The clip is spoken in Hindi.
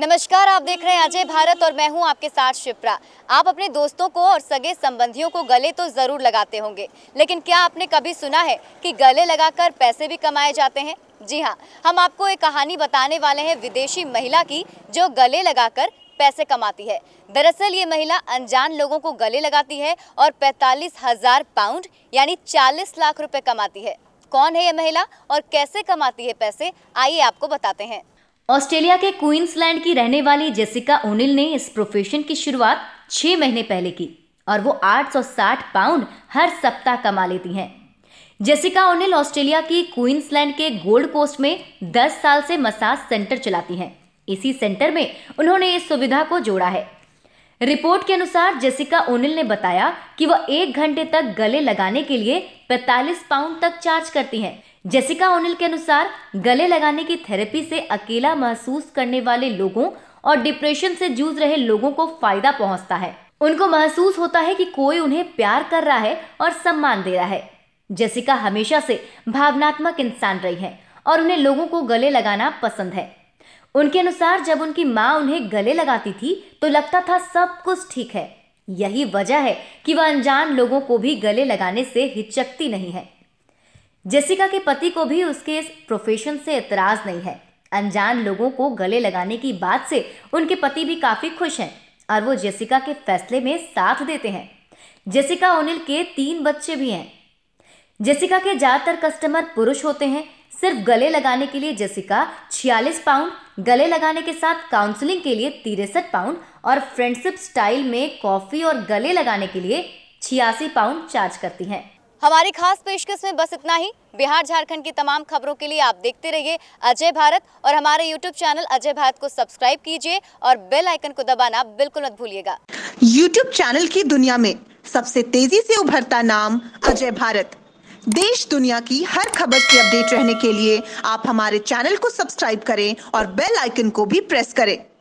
नमस्कार आप देख रहे हैं अजय भारत और मैं हूं आपके साथ शिप्रा आप अपने दोस्तों को और सगे संबंधियों को गले तो जरूर लगाते होंगे लेकिन क्या आपने कभी सुना है कि गले लगाकर पैसे भी कमाए जाते हैं जी हाँ हम आपको एक कहानी बताने वाले हैं विदेशी महिला की जो गले लगाकर पैसे कमाती है दरअसल ये महिला अनजान लोगों को गले लगाती है और पैंतालीस हजार पाउंड यानी चालीस लाख रुपये कमाती है कौन है ये महिला और कैसे कमाती है पैसे आइए आपको बताते हैं ऑस्ट्रेलिया के क्वींसलैंड की रहने वाली जेसिका ओनिल ने इस प्रोफेशन की शुरुआत छह महीने पहले की और वो 860 पाउंड हर सप्ताह कमा लेती हैं जेसिका ओनिल ऑस्ट्रेलिया की क्वींसलैंड के गोल्ड कोस्ट में 10 साल से मसाज सेंटर चलाती हैं इसी सेंटर में उन्होंने इस सुविधा को जोड़ा है रिपोर्ट के अनुसार जेसिका ओनिल ने बताया कि वह एक घंटे तक गले लगाने के लिए 45 पाउंड तक चार्ज करती हैं। जेसिका ओनिल के अनुसार गले लगाने की थेरेपी से अकेला महसूस करने वाले लोगों और डिप्रेशन से जूझ रहे लोगों को फायदा पहुंचता है उनको महसूस होता है कि कोई उन्हें प्यार कर रहा है और सम्मान दे रहा है जेसिका हमेशा से भावनात्मक इंसान रही है और उन्हें लोगों को गले लगाना पसंद है उनके अनुसार जब उनकी माँ उन्हें गले लगाती थी तो लगता था सब कुछ ठीक है यही वजह है कि वह अनजान लोगों को भी गले लगाने से हिचकती नहीं है जेसिका के पति को भी उसके इस प्रोफेशन से इतराज नहीं है अनजान लोगों को गले लगाने की बात से उनके पति भी काफ़ी खुश हैं और वो जेसिका के फैसले में साथ देते हैं जेसिका ओनिल के तीन बच्चे भी हैं जेसिका के ज़्यादातर कस्टमर पुरुष होते हैं सिर्फ गले लगाने के लिए जेसिका छियालीस पाउंड गले लगाने के साथ काउंसलिंग के लिए तिरसठ पाउंड और फ्रेंडशिप स्टाइल में कॉफी और गले लगाने के लिए छियासी पाउंड चार्ज करती हैं हमारी खास पेशकश में बस इतना ही बिहार झारखंड की तमाम खबरों के लिए आप देखते रहिए अजय भारत और हमारे यूट्यूब चैनल अजय भारत को सब्सक्राइब कीजिए और बेल आइकन को दबाना बिल्कुल मत भूलिएगा यूट्यूब चैनल की दुनिया में सबसे तेजी से उभरता नाम अजय भारत देश दुनिया की हर खबर से अपडेट रहने के लिए आप हमारे चैनल को सब्सक्राइब करें और बेल आइकन को भी प्रेस करें